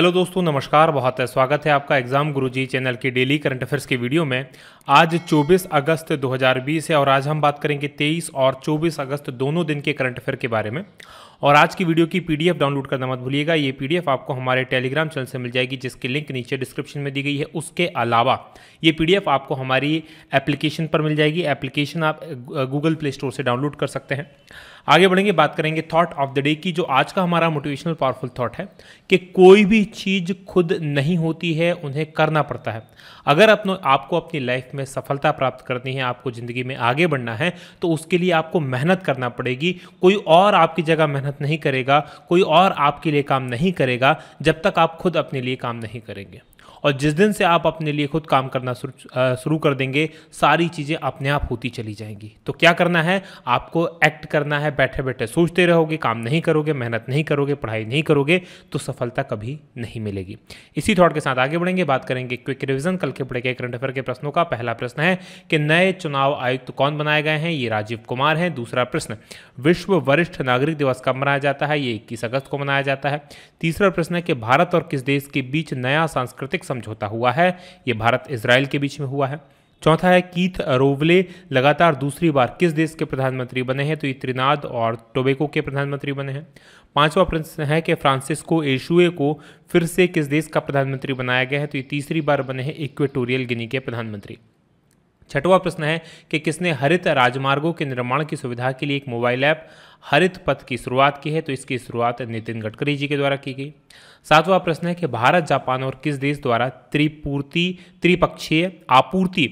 hello दोस्तों नमस्कार बहुत है स्वागत है आपका एग्जाम गुरुजी चैनल की डेली करंट अफेयर्स की वीडियो में आज 24 अगस्त 2020 है और आज हम बात करेंगे 23 और 24 अगस्त दोनों दिन के करंट अफेयर के बारे में और आज की वीडियो की पीडीएफ डाउनलोड करना मत भूलिएगा ये पीडीएफ आपको हमारे टेलीग्राम चैनल से मिल जाएगी जिसकी लिंक नीचे डिस्क्रिप्शन में दी गई है उसके अलावा ये पीडीएफ आपको हमारी एप्लीकेशन पर मिल जाएगी एप्लीकेशन आप गूगल प्ले स्टोर से डाउनलोड कर सकते हैं आगे बढ़ेंगे बात करेंगे थॉट ऑफ द डे की जो आज का हमारा मोटिवेशनल पावरफुल थॉट है कि कोई भी चीज़ खुद नहीं होती है उन्हें करना पड़ता है अगर अपनों आपको अपनी लाइफ में सफलता प्राप्त करनी है आपको ज़िंदगी में आगे बढ़ना है तो उसके लिए आपको मेहनत करना पड़ेगी कोई और आपकी जगह मेहनत मेहनत नहीं करेगा कोई और आपके लिए काम नहीं करेगा जब तक आप खुद अपने लिए काम नहीं करेंगे और जिस दिन से आप अपने लिए खुद काम करना शुरू कर देंगे सारी चीज़ें अपने आप होती चली जाएंगी तो क्या करना है आपको एक्ट करना है बैठे बैठे सोचते रहोगे काम नहीं करोगे मेहनत नहीं करोगे पढ़ाई नहीं करोगे तो सफलता कभी नहीं मिलेगी इसी थॉट के साथ आगे बढ़ेंगे बात करेंगे क्विक रिविजन कल के पड़े गए करंट अफेयर के प्रश्नों का पहला प्रश्न है कि नए चुनाव आयुक्त तो कौन बनाए गए हैं ये राजीव कुमार हैं दूसरा प्रश्न विश्व वरिष्ठ नागरिक दिवस कब मनाया जाता है ये इक्कीस अगस्त को मनाया जाता है तीसरा प्रश्न है कि भारत और किस देश के बीच नया सांस्कृतिक रणनीतिक समझौता हुआ है ये भारत इसराइल के बीच में हुआ है चौथा है कीथ रोवले लगातार दूसरी बार किस देश के प्रधानमंत्री बने हैं तो ये त्रिनाद और टोबेको के प्रधानमंत्री बने हैं पांचवा प्रश्न है कि फ्रांसिस्को एशुए को फिर से किस देश का प्रधानमंत्री बनाया गया है तो ये तीसरी बार बने हैं इक्वेटोरियल गिनी के प्रधानमंत्री छठवां प्रश्न है कि किसने हरित राजमार्गों के निर्माण की सुविधा के लिए एक मोबाइल ऐप हरित पथ की शुरुआत की है तो इसकी शुरुआत नितिन गडकरी जी के द्वारा की गई सातवां प्रश्न है कि भारत जापान और किस देश द्वारा त्रिपूर्ति त्रिपक्षीय आपूर्ति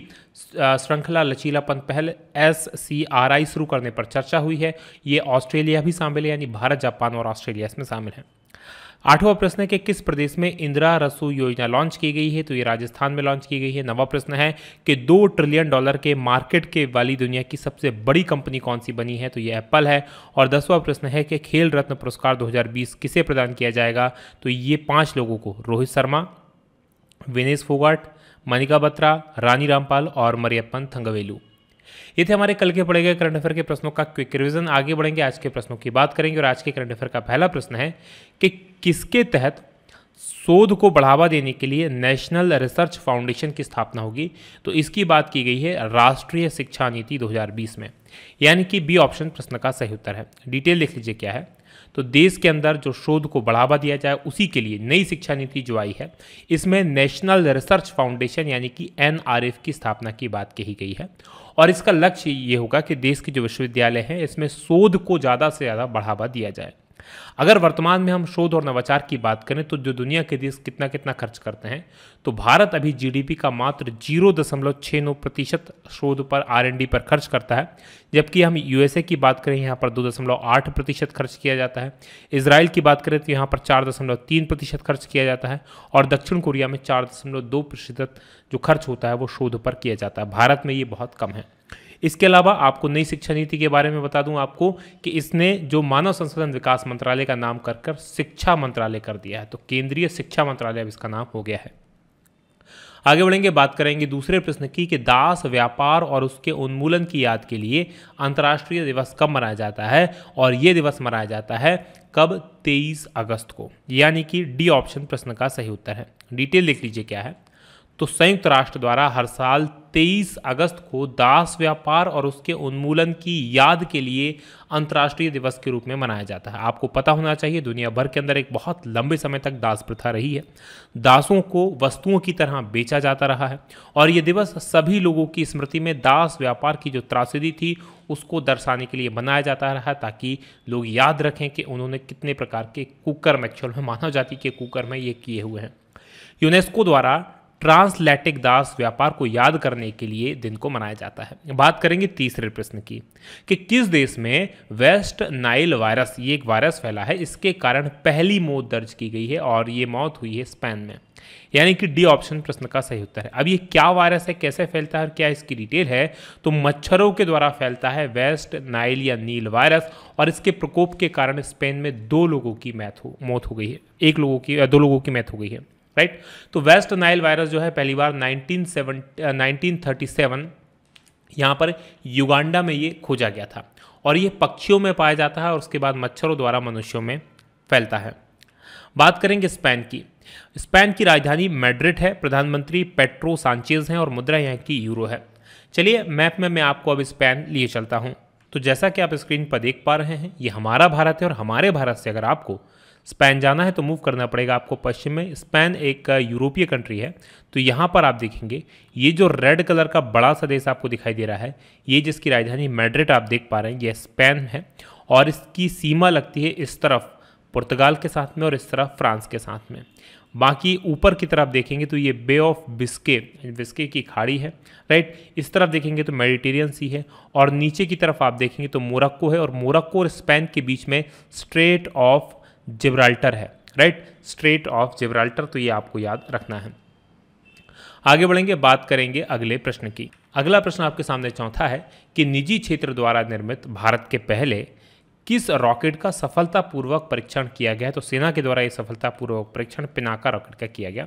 श्रृंखला लचीलापन पहल एस सी आर आई शुरू करने पर चर्चा हुई है ये ऑस्ट्रेलिया भी शामिल है यानी भारत जापान और ऑस्ट्रेलिया इसमें शामिल है आठवां प्रश्न है कि किस प्रदेश में इंदिरा रसोई योजना लॉन्च की गई है तो ये राजस्थान में लॉन्च की गई है नवा प्रश्न है कि दो ट्रिलियन डॉलर के मार्केट के वाली दुनिया की सबसे बड़ी कंपनी कौन सी बनी है तो ये एप्पल है और दसवां प्रश्न है कि खेल रत्न पुरस्कार 2020 किसे प्रदान किया जाएगा तो ये पाँच लोगों को रोहित शर्मा विनेश फोगाट मनिका बत्रा रानी रामपाल और मरियप्पन थंगवेलू ये थे हमारे कल के पढ़े गए करंट अफेयर के प्रश्नों का क्विक रिविजन आगे बढ़ेंगे आज के प्रश्नों की बात करेंगे और आज के करंट अफेयर का पहला प्रश्न है कि किसके तहत शोध को बढ़ावा देने के लिए नेशनल रिसर्च फाउंडेशन की स्थापना होगी तो इसकी बात की गई है राष्ट्रीय शिक्षा नीति 2020 में यानी कि बी ऑप्शन प्रश्न का सही उत्तर है डिटेल देख लीजिए क्या है तो देश के अंदर जो शोध को बढ़ावा दिया जाए उसी के लिए नई शिक्षा नीति जो आई है इसमें नेशनल रिसर्च फाउंडेशन यानी कि एन की स्थापना की बात कही गई है और इसका लक्ष्य ये होगा कि देश के जो विश्वविद्यालय हैं इसमें शोध को ज़्यादा से ज़्यादा बढ़ावा दिया जाए अगर वर्तमान में हम शोध और नवाचार की बात करें तो जो दुनिया के देश कितना कितना खर्च करते हैं तो भारत अभी जीडीपी का मात्र जीरो दशमलव छः नौ प्रतिशत शोध पर आर पर खर्च करता है जबकि हम यूएसए की बात करें यहाँ पर दो दशमलव आठ प्रतिशत खर्च किया जाता है इसराइल की बात करें तो यहाँ पर चार दशमलव तीन प्रतिशत खर्च किया जाता है और दक्षिण कोरिया में चार दशमलव दो प्रतिशत जो खर्च होता है वो शोध पर किया जाता है भारत में ये बहुत कम है इसके अलावा आपको नई शिक्षा नीति के बारे में बता दूं आपको कि इसने जो मानव संसाधन विकास मंत्रालय का नाम कर कर शिक्षा मंत्रालय कर दिया है तो केंद्रीय शिक्षा मंत्रालय अब इसका नाम हो गया है आगे बढ़ेंगे बात करेंगे दूसरे प्रश्न की कि दास व्यापार और उसके उन्मूलन की याद के लिए अंतर्राष्ट्रीय दिवस कब मनाया जाता है और ये दिवस मनाया जाता है कब 23 अगस्त को यानी कि डी ऑप्शन प्रश्न का सही उत्तर है डिटेल देख लीजिए क्या है तो संयुक्त राष्ट्र द्वारा हर साल 23 अगस्त को दास व्यापार और उसके उन्मूलन की याद के लिए अंतर्राष्ट्रीय दिवस के रूप में मनाया जाता है आपको पता होना चाहिए दुनिया भर के अंदर एक बहुत लंबे समय तक दास प्रथा रही है दासों को वस्तुओं की तरह बेचा जाता रहा है और ये दिवस सभी लोगों की स्मृति में दास व्यापार की जो त्रासदी थी उसको दर्शाने के लिए मनाया जाता रहा ताकि लोग याद रखें कि उन्होंने कितने प्रकार के कुकर्म एक्चुअल में मानव जाति के कुकर्म ये किए हुए हैं यूनेस्को द्वारा ट्रांसलैटिक दास व्यापार को याद करने के लिए दिन को मनाया जाता है बात करेंगे तीसरे प्रश्न की कि किस देश में वेस्ट नाइल वायरस ये एक वायरस फैला है इसके कारण पहली मौत दर्ज की गई है और ये मौत हुई है स्पेन में यानी कि डी ऑप्शन प्रश्न का सही उत्तर है अब ये क्या वायरस है कैसे फैलता है और क्या इसकी डिटेल है तो मच्छरों के द्वारा फैलता है वेस्ट नाइल या नील वायरस और इसके प्रकोप के कारण स्पेन में दो लोगों की मौत हो मौत हो गई है एक लोगों की दो लोगों की मौत हो गई है राइट तो वेस्ट नाइल वायरस जो है पहली बार नाइनटीन नाइनटीन थर्टी सेवन यहाँ पर युगांडा में ये खोजा गया था और ये पक्षियों में पाया जाता है और उसके बाद मच्छरों द्वारा मनुष्यों में फैलता है बात करेंगे स्पेन की स्पेन की राजधानी मैड्रिड है प्रधानमंत्री पेट्रो सांचेज हैं और मुद्रा यहाँ की यूरो है चलिए मैप में मैं आपको अब स्पेन लिए चलता हूँ तो जैसा कि आप स्क्रीन पर देख पा रहे हैं ये हमारा भारत है और हमारे भारत से अगर आपको स्पेन जाना है तो मूव करना पड़ेगा आपको पश्चिम में स्पेन एक यूरोपीय कंट्री है तो यहाँ पर आप देखेंगे ये जो रेड कलर का बड़ा सा देश आपको दिखाई दे रहा है ये जिसकी राजधानी मैड्रिड आप देख पा रहे हैं ये स्पेन है और इसकी सीमा लगती है इस तरफ पुर्तगाल के साथ में और इस तरफ फ्रांस के साथ में बाकी ऊपर की तरफ देखेंगे तो ये बे ऑफ बिस्के बिस्के की खाड़ी है राइट इस तरफ देखेंगे तो मेडिटेरियन सी है और नीचे की तरफ आप देखेंगे तो मोरक्को है और मोरक्को और स्पेन के बीच में स्ट्रेट ऑफ जिब्राल्टर है राइट स्ट्रेट ऑफ जिब्राल्टर तो ये आपको याद रखना है आगे बढ़ेंगे बात करेंगे अगले प्रश्न की अगला प्रश्न आपके सामने चौथा है कि निजी क्षेत्र द्वारा निर्मित भारत के पहले किस रॉकेट का सफलतापूर्वक परीक्षण किया गया तो सेना के द्वारा यह सफलतापूर्वक परीक्षण पिनाका रॉकेट का किया गया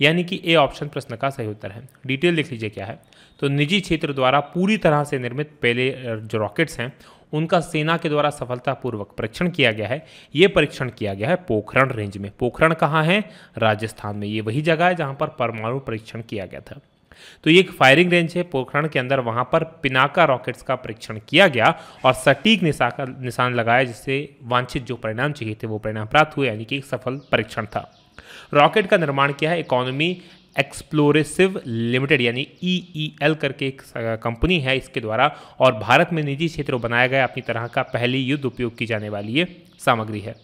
यानी कि ए ऑप्शन प्रश्न का सही उत्तर है डिटेल देख लीजिए क्या है तो निजी क्षेत्र द्वारा पूरी तरह से निर्मित पहले जो रॉकेट्स हैं उनका सेना के द्वारा सफलतापूर्वक परीक्षण किया गया है ये परीक्षण किया गया है पोखरण रेंज में पोखरण कहाँ है राजस्थान में ये वही जगह है जहाँ पर परमाणु परीक्षण किया गया था तो ये एक फायरिंग रेंज है पोखरण के अंदर वहाँ पर पिनाका रॉकेट्स का परीक्षण किया गया और सटीक निशा का निशान लगाया जिससे वांछित जो परिणाम चाहिए थे वो परिणाम प्राप्त हुए यानी कि एक सफल परीक्षण था रॉकेट का निर्माण किया है इकोनॉमी एक्सप्लोरेसिव लिमिटेड यानी ई ई एल करके एक कंपनी है इसके द्वारा और भारत में निजी क्षेत्र बनाया गया अपनी तरह का पहली युद्ध उपयोग की जाने वाली ये सामग्री है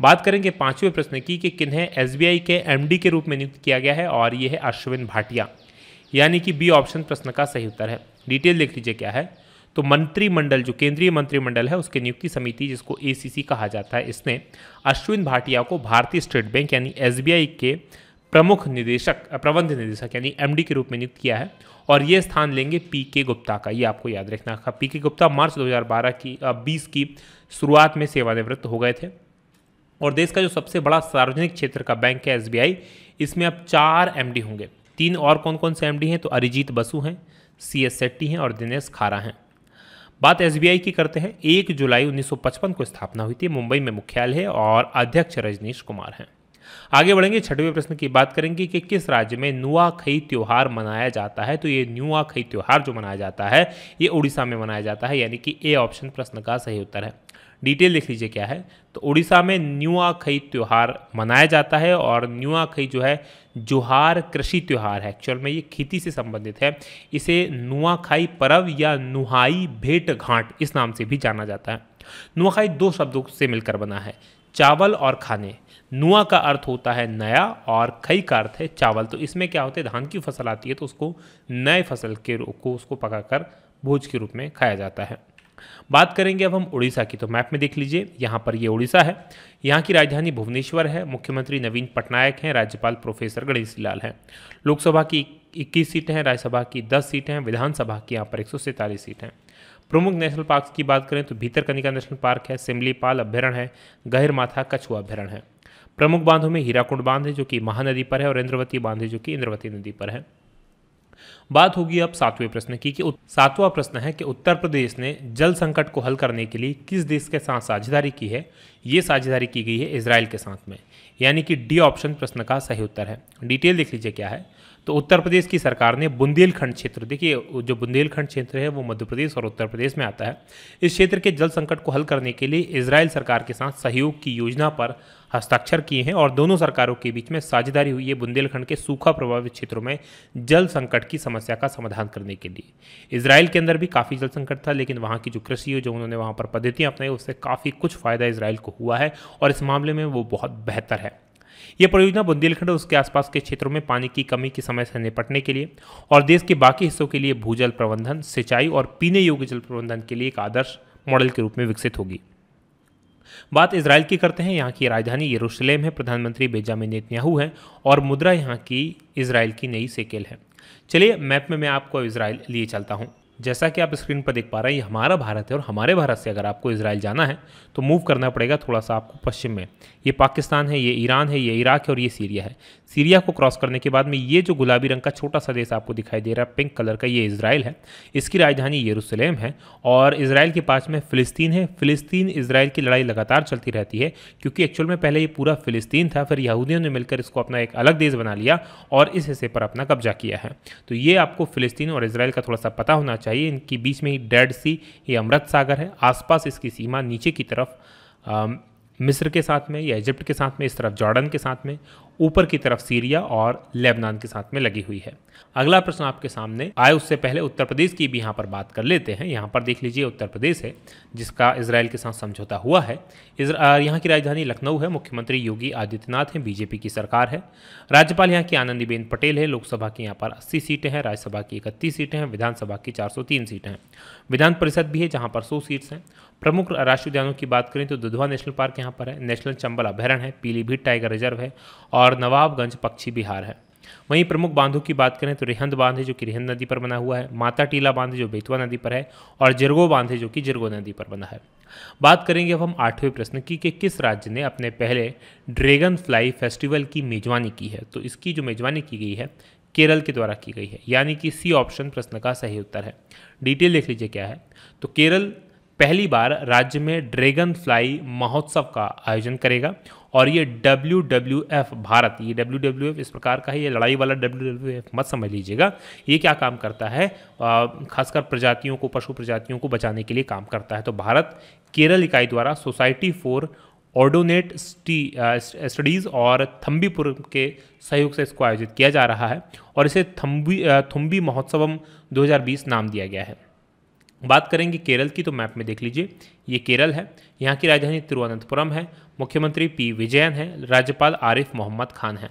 बात करेंगे पांचवें प्रश्न की कि किन्हें एस के एम के रूप में नियुक्त किया गया है और ये है अश्विन भाटिया यानी कि बी ऑप्शन प्रश्न का सही उत्तर है डिटेल देख लीजिए क्या है तो मंत्रिमंडल जो केंद्रीय मंत्रिमंडल है उसके नियुक्ति समिति जिसको एसीसी कहा जाता है इसने अश्विन भाटिया को भारतीय स्टेट बैंक यानी एसबीआई के प्रमुख निदेशक प्रबंध निदेशक यानी एम के रूप में नियुक्त किया है और ये स्थान लेंगे पी के गुप्ता का ये आपको याद रखना था पी के गुप्ता मार्च 2012 की बीस की शुरुआत में सेवानिवृत्त हो गए थे और देश का जो सबसे बड़ा सार्वजनिक क्षेत्र का बैंक है एस इसमें अब चार एमडी होंगे तीन और कौन कौन से एम हैं तो अरिजीत बसु हैं सी एस सेट्टी हैं और दिनेश खारा हैं बात एस की करते हैं एक जुलाई 1955 को स्थापना हुई थी मुंबई में मुख्यालय है और अध्यक्ष रजनीश कुमार हैं आगे बढ़ेंगे छठवें प्रश्न की बात करेंगे कि किस राज्य में नुआखई त्यौहार मनाया जाता है तो ये नुआखई त्यौहार जो मनाया जाता है ये उड़ीसा में मनाया जाता है यानी कि ए ऑप्शन प्रश्न का सही उत्तर है डिटेल लिख लीजिए क्या है तो उड़ीसा में न्यूआखई त्यौहार मनाया जाता है और नुआखई जो है जोहार कृषि त्यौहार है एक्चुअल में ये खेती से संबंधित है इसे नुआखाई पर्व या नुहाई भेंट घाट इस नाम से भी जाना जाता है नुआखाई दो शब्दों से मिलकर बना है चावल और खाने नुआ का अर्थ होता है नया और खई का अर्थ है चावल तो इसमें क्या होता है धान की फसल आती है तो उसको नए फसल के रूप को उसको पकाकर भोज के रूप में खाया जाता है बात करेंगे अब हम उड़ीसा की तो मैप में देख लीजिए यहाँ पर ये उड़ीसा है यहाँ की राजधानी भुवनेश्वर है मुख्यमंत्री नवीन पटनायक हैं राज्यपाल प्रोफेसर गणेशी लाल हैं लोकसभा की इक्कीस सीटें हैं राज्यसभा की दस सीटें हैं विधानसभा की यहाँ पर एक सीटें हैं प्रमुख नेशनल पार्क की बात करें तो भीतरकनिका नेशनल पार्क है सिमलीपाल अभ्यारण्य है गहिरमाथा कछुआ अभ्यारण है प्रमुख बांधों में हीराकुंड बांध है जो कि महानदी पर है और इंद्रवती बांध है जो कि इंद्रवती नदी पर है बात होगी अब सातवें प्रश्न की कि सातवां प्रश्न है कि उत्तर प्रदेश ने जल संकट को हल करने के लिए किस देश के साथ साझेदारी की है ये साझेदारी की गई है इसराइल के साथ में यानी कि डी ऑप्शन प्रश्न का सही उत्तर है डिटेल देख लीजिए क्या है तो उत्तर प्रदेश की सरकार ने बुंदेलखंड क्षेत्र देखिए जो बुंदेलखंड क्षेत्र है वो मध्य प्रदेश और उत्तर प्रदेश में आता है इस क्षेत्र के जल संकट को हल करने के लिए इसराइल सरकार के साथ सहयोग की योजना पर हस्ताक्षर किए हैं और दोनों सरकारों के बीच में साझेदारी हुई है बुंदेलखंड के सूखा प्रभावित क्षेत्रों में जल संकट की समस्या का समाधान करने के लिए इसराइल के अंदर भी काफ़ी जल संकट था लेकिन वहाँ की जो कृषि है जो उन्होंने वहाँ पर पद्धतियाँ अपनाई उससे काफ़ी कुछ फ़ायदा इसराइल को हुआ है और इस मामले में वो बहुत बेहतर है यह परियोजना बुंदेलखंड और उसके आसपास के क्षेत्रों में पानी की कमी की समय से निपटने के लिए और देश के बाकी हिस्सों के लिए भूजल प्रबंधन सिंचाई और पीने योग्य जल प्रबंधन के लिए एक आदर्श मॉडल के रूप में विकसित होगी बात इसराइल की करते हैं यहाँ की राजधानी यरूशलेम है प्रधानमंत्री बेजामिन नेतन्याहू है और मुद्रा यहाँ की इसराइल की नई सेकेल है चलिए मैप में मैं आपको इसराइल लिए चलता हूँ जैसा कि आप स्क्रीन पर देख पा रहे हैं ये हमारा भारत है और हमारे भारत से अगर आपको इसराइल जाना है तो मूव करना पड़ेगा थोड़ा सा आपको पश्चिम में ये पाकिस्तान है ये ईरान है ये इराक है और ये सीरिया है सीरिया को क्रॉस करने के बाद में ये जो गुलाबी रंग का छोटा सा देश आपको दिखाई दे रहा है पिंक कलर का ये इसराइल है इसकी राजधानी येरूसलेम है और इसराइल के पास में फ़िलिस्तीन है फ़िलिस्तीन इसराइल की लड़ाई लगातार चलती रहती है क्योंकि एक्चुअल में पहले ये पूरा फ़िलिस्तीन था फिर यहूदियों ने मिलकर इसको अपना एक अलग देश बना लिया और इस हिस्से पर अपना कब्जा किया है तो ये आपको फ़िलिस्तीन और इसराइल का थोड़ा सा पता होना चाहिए इनके बीच में ही डेड सी ये अमृत सागर है आसपास इसकी सीमा नीचे की तरफ आ, मिस्र के साथ में या इजिप्ट के साथ में इस तरफ जॉर्डन के साथ में ऊपर की तरफ सीरिया और लेबनान के साथ में लगी हुई है अगला प्रश्न आपके सामने आए उससे पहले उत्तर प्रदेश की भी यहाँ पर बात कर लेते हैं यहाँ पर देख लीजिए उत्तर प्रदेश है जिसका इसराइल के साथ समझौता हुआ है यहाँ की राजधानी लखनऊ है मुख्यमंत्री योगी आदित्यनाथ हैं बीजेपी की सरकार है राज्यपाल यहाँ की आनंदीबेन पटेल है लोकसभा की यहाँ पर अस्सी सीटें हैं राज्यसभा की इकतीस सीटें हैं विधानसभा की चार सीटें हैं विधान परिषद भी है जहाँ पर सौ सीट्स हैं प्रमुख राष्ट्रीय उद्यानों की बात करें तो दुधवा नेशनल पार्क यहाँ पर है नेशनल चंबल अभ्यारण है पीलीभीत टाइगर रिजर्व है और और नवाबगंज पक्षी बिहार है वहीं प्रमुख बांधों की बात करें तो रिहंद बांध है जो कि रिहंद नदी पर बना हुआ है माता टीला बांध है जो बेतवा नदी पर है और जिरगो बांध है जो कि जिरगो नदी पर बना है बात करेंगे अब हम आठवें प्रश्न की कि किस राज्य ने अपने पहले ड्रैगन फ्लाई फेस्टिवल की मेजबानी की है तो इसकी जो मेजबानी की गई है केरल के द्वारा की गई है यानी कि सी ऑप्शन प्रश्न का सही उत्तर है डिटेल देख लीजिए क्या है तो केरल पहली बार राज्य में ड्रैगन फ्लाई महोत्सव का आयोजन करेगा और ये डब्ल्यू डब्ल्यू एफ भारत ये डब्ल्यू डब्ल्यू एफ इस प्रकार का है ये लड़ाई वाला डब्ल्यू डब्ल्यू एफ मत समझ लीजिएगा ये क्या काम करता है खासकर प्रजातियों को पशु प्रजातियों को बचाने के लिए काम करता है तो भारत केरल इकाई द्वारा सोसाइटी फॉर ऑर्डोनेट स्टडीज़ और थम्बीपुर के सहयोग से इसको आयोजित किया जा रहा है और इसे थम्बी थुम्बी महोत्सवम 2020 नाम दिया गया है बात करेंगे केरल की तो मैप में देख लीजिए ये केरल है यहाँ की राजधानी तिरुवनंतपुरम है मुख्यमंत्री पी विजयन है राज्यपाल आरिफ मोहम्मद खान हैं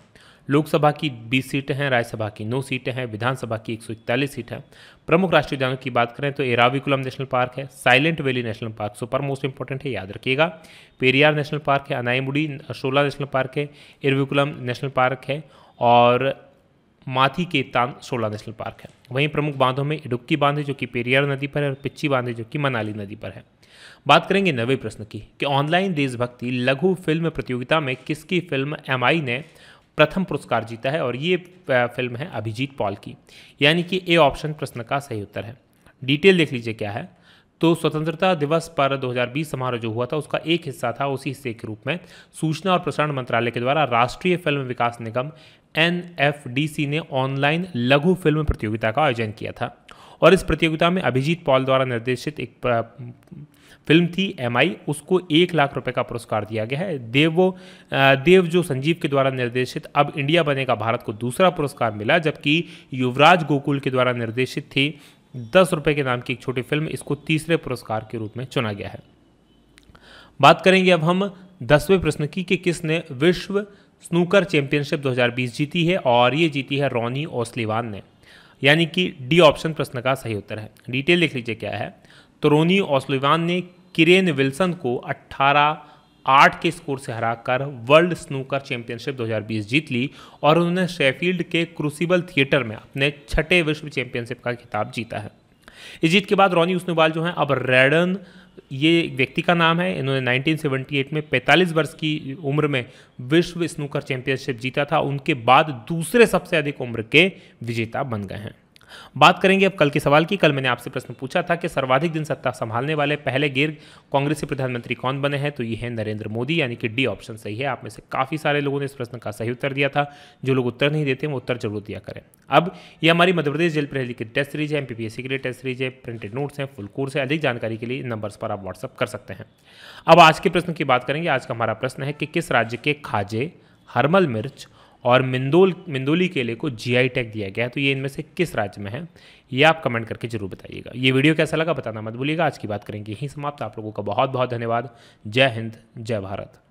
लोकसभा की 20 सीटें हैं राज्यसभा की 9 सीटें हैं विधानसभा की एक सीट है प्रमुख राष्ट्रीय उद्यानों की बात करें तो एराविकुलम नेशनल पार्क है Silent Valley national park super most important है याद रखिएगा पेरियार नेशनल पार्क है अनाईमुडी शोला नेशनल पार्क है एरविकुलम नेशनल पार्क है और माथी के तान सोला नेशनल पार्क है वहीं प्रमुख बांधों में इडुक्की बांध है जो कि पेरियार नदी पर है और पिच्ची बांध है जो कि मनाली नदी पर है बात करेंगे नवे प्रश्न की कि ऑनलाइन देशभक्ति लघु फिल्म प्रतियोगिता में किसकी फिल्म एम ने प्रथम पुरस्कार जीता है और ये फिल्म है अभिजीत पॉल की यानी कि ए ऑप्शन प्रश्न का सही उत्तर है डिटेल देख लीजिए क्या है तो स्वतंत्रता दिवस पर 2020 समारोह जो हुआ था उसका एक हिस्सा था उसी हिस्से के रूप में सूचना और प्रसारण मंत्रालय के द्वारा राष्ट्रीय फिल्म विकास निगम एन ने ऑनलाइन लघु फिल्म प्रतियोगिता का आयोजन किया था और इस प्रतियोगिता में अभिजीत पॉल द्वारा निर्देशित एक फिल्म थी एम उसको एक लाख रुपए का पुरस्कार दिया गया है वो देव जो संजीव के द्वारा निर्देशित अब इंडिया बनेगा भारत को दूसरा पुरस्कार मिला जबकि युवराज गोकुल के द्वारा निर्देशित थी दस रुपये के नाम की एक छोटी फिल्म इसको तीसरे पुरस्कार के रूप में चुना गया है बात करेंगे अब हम दसवें प्रश्न की कि किसने विश्व स्नूकर चैंपियनशिप 2020 जीती है और ये जीती है रॉनी ओसलिवान ने यानी कि डी ऑप्शन प्रश्न का सही उत्तर है डिटेल लिख लीजिए क्या है तो रोनी ओसलिवान ने किरेन विल्सन को 18 आठ के स्कोर से हराकर वर्ल्ड स्नूकर चैंपियनशिप 2020 जीत ली और उन्होंने शेफील्ड के क्रूसिबल थिएटर में अपने छठे विश्व चैंपियनशिप का खिताब जीता है इस जीत के बाद रॉनी उसनोबाल जो है अब रेडन ये व्यक्ति का नाम है इन्होंने 1978 में 45 वर्ष की उम्र में विश्व स्नूकर चैंपियनशिप जीता था उनके बाद दूसरे सबसे अधिक उम्र के विजेता बन गए हैं बात करेंगे अब कल के सवाल की कल मैंने आपसे प्रश्न पूछा था कि सर्वाधिक दिन सत्ता संभालने वाले पहले गैर कांग्रेसी प्रधानमंत्री कौन बने हैं तो ये है नरेंद्र मोदी यानी कि डी ऑप्शन सही है आप में से काफ़ी सारे लोगों ने इस प्रश्न का सही उत्तर दिया था जो लोग उत्तर नहीं देते वो उत्तर जरूर दिया करें अब ये हमारी मध्यप्रदेश जेल प्रहरी की टेस्ट सीरीज है एम के लिए टेस्ट सीरीज है प्रिंटेड नोट्स हैं फुल कोर्स है अधिक जानकारी के लिए नंबर्स पर आप व्हाट्सअप कर सकते हैं अब आज के प्रश्न की बात करेंगे आज का हमारा प्रश्न है कि किस राज्य के खाजे हरमल मिर्च और मिंदोल मिंदोली केले को जीआई टैग दिया गया है तो ये इनमें से किस राज्य में है ये आप कमेंट करके जरूर बताइएगा ये वीडियो कैसा लगा बताना मत भूलिएगा आज की बात करेंगे यहीं समाप्त आप लोगों का बहुत बहुत धन्यवाद जय हिंद जय भारत